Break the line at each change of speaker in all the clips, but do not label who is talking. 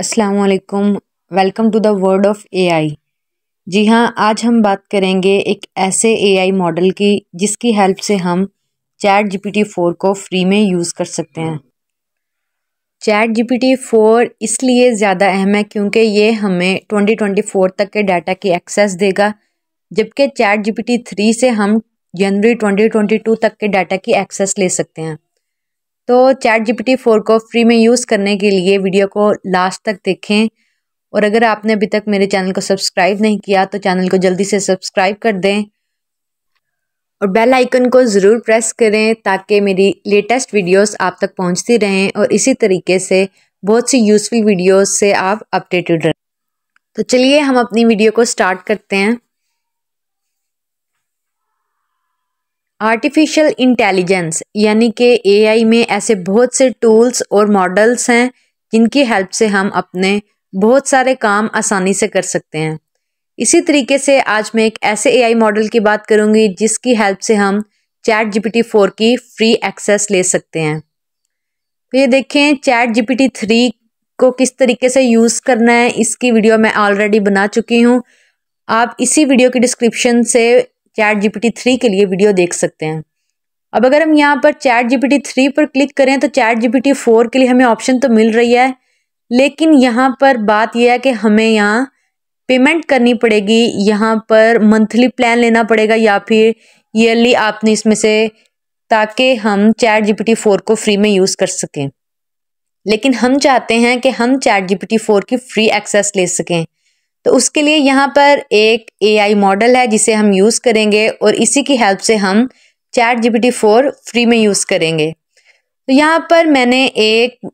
असलकम welcome to the world of AI जी हाँ आज हम बात करेंगे एक ऐसे एआई मॉडल की जिसकी हेल्प से हम चैट जीपीटी फोर को फ्री में यूज़ कर सकते हैं चैट जीपीटी फोर इसलिए ज़्यादा अहम है क्योंकि ये हमें ट्वेंटी ट्वेंटी फोर तक के डाटा की एक्सेस देगा जबकि चैट जीपीटी थ्री से हम जनवरी ट्वेंटी ट्वेंटी टू तक के डाटा की एक्सेस ले सकते हैं तो चैट जीपीटी फोर को फ्री में यूज़ करने के लिए वीडियो को लास्ट तक देखें और अगर आपने अभी तक मेरे चैनल को सब्सक्राइब नहीं किया तो चैनल को जल्दी से सब्सक्राइब कर दें और बेल आइकन को ज़रूर प्रेस करें ताकि मेरी लेटेस्ट वीडियोस आप तक पहुंचती रहें और इसी तरीके से बहुत सी यूज़फुल वीडियोस से आप अपडेटेड रहें तो चलिए हम अपनी वीडियो को स्टार्ट करते हैं आर्टिफिशियल इंटेलिजेंस यानी कि एआई में ऐसे बहुत से टूल्स और मॉडल्स हैं जिनकी हेल्प से हम अपने बहुत सारे काम आसानी से कर सकते हैं इसी तरीके से आज मैं एक ऐसे एआई मॉडल की बात करूंगी जिसकी हेल्प से हम चैट जीपीटी फोर की फ्री एक्सेस ले सकते हैं तो ये देखें चैट जीपीटी थ्री को किस तरीके से यूज़ करना है इसकी वीडियो मैं ऑलरेडी बना चुकी हूँ आप इसी वीडियो की डिस्क्रिप्शन से चैट जीपीटी थ्री के लिए वीडियो देख सकते हैं अब अगर हम यहाँ पर चैट जीपीटी थ्री पर क्लिक करें तो चैट जीपीटी फोर के लिए हमें ऑप्शन तो मिल रही है लेकिन यहाँ पर बात यह है कि हमें यहाँ पेमेंट करनी पड़ेगी यहाँ पर मंथली प्लान लेना पड़ेगा या फिर ईयरली आपने इसमें से ताकि हम चैट जीपीटी फोर को फ्री में यूज़ कर सकें लेकिन हम चाहते हैं कि हम चैट जीपीटी फोर की फ्री एक्सेस ले सकें तो उसके लिए यहाँ पर एक एआई मॉडल है जिसे हम यूज़ करेंगे और इसी की हेल्प से हम चैट जीपीटी फोर फ्री में यूज़ करेंगे तो यहाँ पर मैंने एक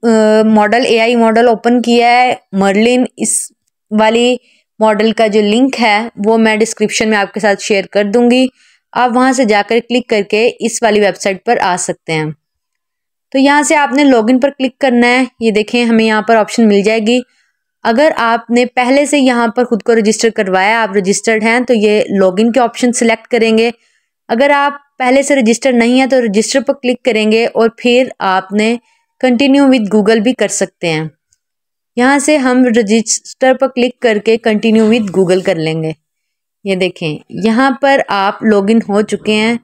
मॉडल एआई मॉडल ओपन किया है मर्लिन इस वाली मॉडल का जो लिंक है वो मैं डिस्क्रिप्शन में आपके साथ शेयर कर दूंगी आप वहाँ से जाकर क्लिक करके इस वाली वेबसाइट पर आ सकते हैं तो यहाँ से आपने लॉगिन पर क्लिक करना है ये देखें हमें यहाँ पर ऑप्शन मिल जाएगी अगर आपने पहले से यहाँ पर खुद को रजिस्टर करवाया आप रजिस्टर्ड हैं तो ये लॉगिन के ऑप्शन सिलेक्ट करेंगे अगर आप पहले से रजिस्टर नहीं है तो रजिस्टर पर क्लिक करेंगे और फिर आपने कंटिन्यू विद गूगल भी कर सकते हैं यहाँ से हम रजिस्टर पर क्लिक करके कंटिन्यू विद गूगल कर लेंगे ये देखें यहाँ पर आप लॉगिन हो चुके हैं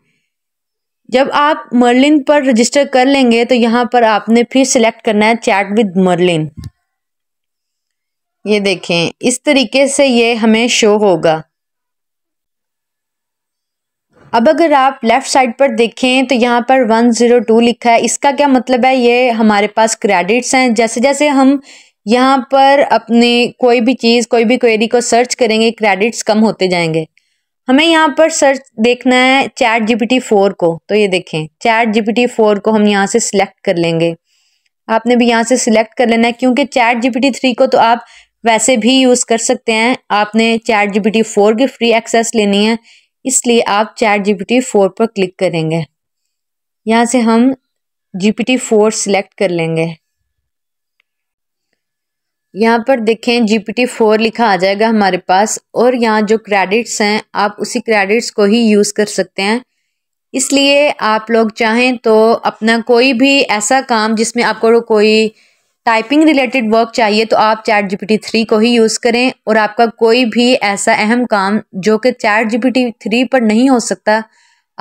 जब आप मर्लिन पर रजिस्टर कर लेंगे तो यहाँ पर आपने फिर सिलेक्ट करना है चैट विद मर्लिन ये देखें इस तरीके से ये हमें शो होगा अब अगर आप लेफ़्ट साइड पर देखें तो यहाँ पर वन ज़ीरो टू लिखा है इसका क्या मतलब है ये हमारे पास क्रेडिट्स हैं जैसे जैसे हम यहाँ पर अपने कोई भी चीज़ कोई भी क्वेरी को सर्च करेंगे क्रेडिट्स कम होते जाएंगे हमें यहाँ पर सर्च देखना है चैट जीपीटी फोर को तो ये देखें चैट जीपीटी फोर को हम यहाँ से सिलेक्ट कर लेंगे आपने भी यहाँ से सिलेक्ट कर लेना है क्योंकि चैट जीपीटी थ्री को तो आप वैसे भी यूज़ कर सकते हैं आपने चैट जी पी फोर की फ्री एक्सेस लेनी है इसलिए आप चैट जी पी फोर पर क्लिक करेंगे यहाँ से हम जी पी फोर सिलेक्ट कर लेंगे यहाँ पर देखें जी पी फोर लिखा आ जाएगा हमारे पास और यहाँ जो क्रेडिट्स हैं आप उसी क्रेडिट्स को ही यूज़ कर सकते हैं इसलिए आप लोग चाहें तो अपना कोई भी ऐसा काम जिसमें आपको कोई टाइपिंग रिलेटेड वर्क चाहिए तो आप चैट जीपीटी थ्री को ही यूज़ करें और आपका कोई भी ऐसा अहम काम जो कि चैट जीपीटी थ्री पर नहीं हो सकता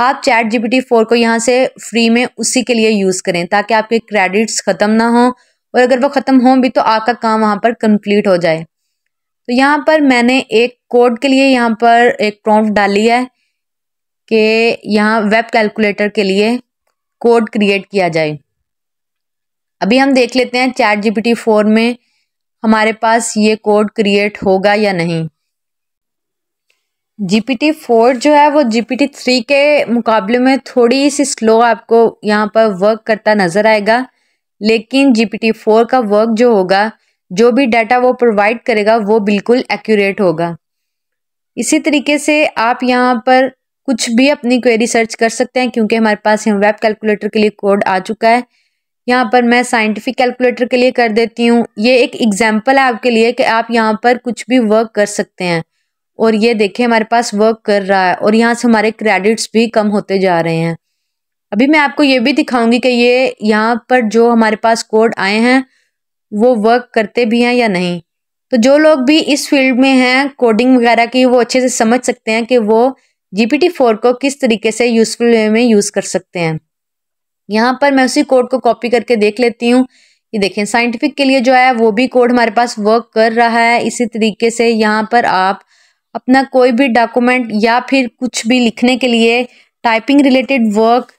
आप चैट जीपीटी फोर को यहाँ से फ्री में उसी के लिए यूज़ करें ताकि आपके क्रेडिट्स ख़त्म ना हों और अगर वो ख़त्म हों भी तो आपका काम वहाँ पर कंप्लीट हो जाए तो यहाँ पर मैंने एक कोड के लिए यहाँ पर एक प्रॉम्प्ट डाली है कि यहाँ वेब कैलकुलेटर के लिए कोड क्रिएट किया जाए अभी हम देख लेते हैं चैट जीपीटी फोर में हमारे पास ये कोड क्रिएट होगा या नहीं जी पी टी फोर जो है वो जी पी थ्री के मुकाबले में थोड़ी सी स्लो आपको यहाँ पर वर्क करता नज़र आएगा लेकिन जी पी फोर का वर्क जो होगा जो भी डाटा वो प्रोवाइड करेगा वो बिल्कुल एक्यूरेट होगा इसी तरीके से आप यहाँ पर कुछ भी अपनी क्वेरी सर्च कर सकते हैं क्योंकि हमारे पास यहाँ वेब कैलकुलेटर के लिए कोड आ चुका है यहाँ पर मैं साइंटिफिक कैलकुलेटर के लिए कर देती हूँ ये एक एग्जाम्पल है आपके लिए कि आप यहाँ पर कुछ भी वर्क कर सकते हैं और ये देखिए हमारे पास वर्क कर रहा है और यहाँ से हमारे क्रेडिट्स भी कम होते जा रहे हैं अभी मैं आपको ये भी दिखाऊंगी कि ये यहाँ पर जो हमारे पास कोड आए हैं वो वर्क करते भी हैं या नहीं तो जो लोग भी इस फील्ड में हैं कोडिंग वगैरह की वो अच्छे से समझ सकते हैं कि वो जी पी टी फोर को किस तरीके से यूज़फुल वे में यूज़ कर सकते हैं यहाँ पर मैं उसी कोड को कॉपी करके देख लेती हूँ ये देखें साइंटिफिक के लिए जो है वो भी कोड हमारे पास वर्क कर रहा है इसी तरीके से यहाँ पर आप अपना कोई भी डॉक्यूमेंट या फिर कुछ भी लिखने के लिए टाइपिंग रिलेटेड वर्क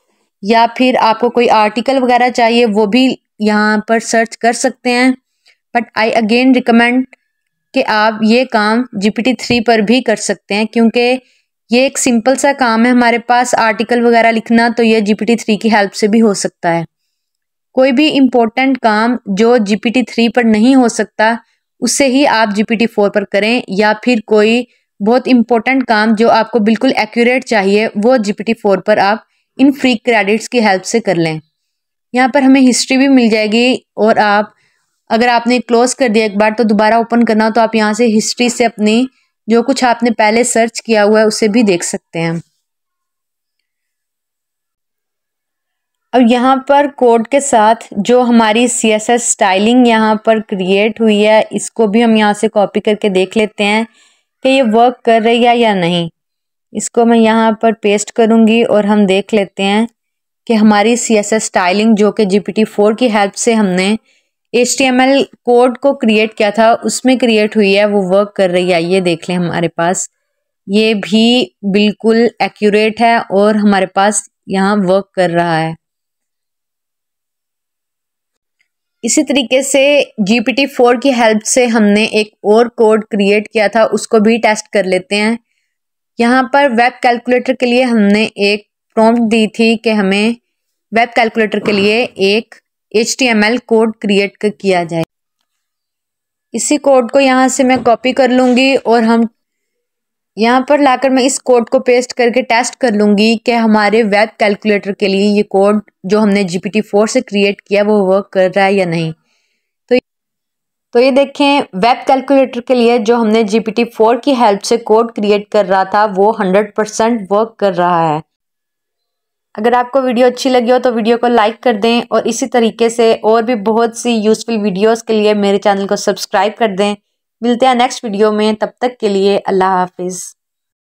या फिर आपको कोई आर्टिकल वगैरह चाहिए वो भी यहाँ पर सर्च कर सकते हैं बट आई अगेन रिकमेंड कि आप ये काम जी पी टी थ्री पर भी कर सकते हैं क्योंकि ये एक सिंपल सा काम है हमारे पास आर्टिकल वगैरह लिखना तो ये जीपीटी थ्री की हेल्प से भी हो सकता है कोई भी इम्पोर्टेंट काम जो जीपीटी थ्री पर नहीं हो सकता उसे ही आप जीपीटी फोर पर करें या फिर कोई बहुत इम्पोर्टेंट काम जो आपको बिल्कुल एक्यूरेट चाहिए वो जीपीटी फोर पर आप इन फ्री क्रेडिट्स की हेल्प से कर लें यहाँ पर हमें हिस्ट्री भी मिल जाएगी और आप अगर आपने क्लोज कर दिया एक बार तो दोबारा ओपन करना हो तो आप यहाँ से हिस्ट्री से अपनी जो कुछ आपने पहले सर्च किया हुआ है उसे भी देख सकते हैं अब यहाँ पर कोड के साथ जो हमारी सी एस एस स्टाइलिंग यहाँ पर क्रिएट हुई है इसको भी हम यहाँ से कॉपी करके देख लेते हैं कि ये वर्क कर रही है या नहीं इसको मैं यहाँ पर पेस्ट करूँगी और हम देख लेते हैं कि हमारी सी एस एस स्टाइलिंग जो कि जी पी टी फोर की हेल्प से हमने एच कोड को क्रिएट किया था उसमें क्रिएट हुई है वो वर्क कर रही है ये देख लें हमारे पास ये भी बिल्कुल एक्यूरेट है और हमारे पास यहाँ वर्क कर रहा है इसी तरीके से जी पी टी फोर की हेल्प से हमने एक और कोड क्रिएट किया था उसको भी टेस्ट कर लेते हैं यहाँ पर वेब कैलकुलेटर के लिए हमने एक प्रॉम्प्ट दी थी कि हमें वेब कैलकुलेटर के लिए एक एच कोड क्रिएट किया जाए इसी कोड को यहाँ से मैं कॉपी कर लूँगी और हम यहाँ पर लाकर मैं इस कोड को पेस्ट करके टेस्ट कर लूँगी कि हमारे वेब कैलकुलेटर के लिए ये कोड जो हमने जी पी टी फोर से क्रिएट किया वो वर्क कर रहा है या नहीं तो तो ये देखें वेब कैलकुलेटर के लिए जो हमने जी पी टी फोर की हेल्प से कोड क्रिएट कर रहा था वो हंड्रेड परसेंट वर्क कर रहा है अगर आपको वीडियो अच्छी लगी हो तो वीडियो को लाइक कर दें और इसी तरीके से और भी बहुत सी यूज़फुल वीडियोज़ के लिए मेरे चैनल को सब्सक्राइब कर दें मिलते हैं नेक्स्ट वीडियो में तब तक के लिए अल्लाह हाफिज़